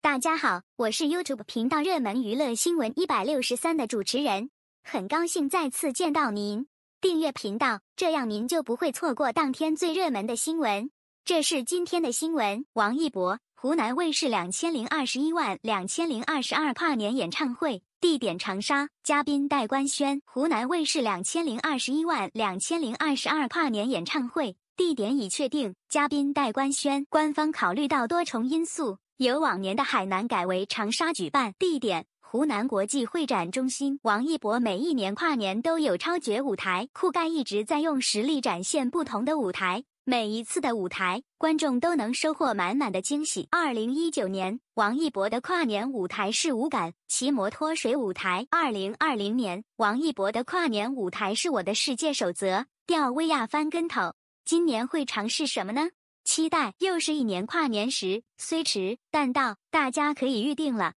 大家好，我是 YouTube 频道热门娱乐新闻一百六十三的主持人，很高兴再次见到您。订阅频道，这样您就不会错过当天最热门的新闻。这是今天的新闻：王一博湖南卫视两千零二十一万两千零二十二跨年演唱会地点长沙，嘉宾戴官宣。湖南卫视两千零二十一万两千零二十二跨年演唱会地点已确定，嘉宾戴官宣。官方考虑到多重因素。由往年的海南改为长沙举办，地点湖南国际会展中心。王一博每一年跨年都有超绝舞台，酷盖一直在用实力展现不同的舞台。每一次的舞台，观众都能收获满满的惊喜。二零一九年，王一博的跨年舞台是舞感骑摩托水舞台；二零二零年，王一博的跨年舞台是我的世界守则吊威亚翻跟头。今年会尝试什么呢？期待又是一年跨年时，虽迟但到，大家可以预定了。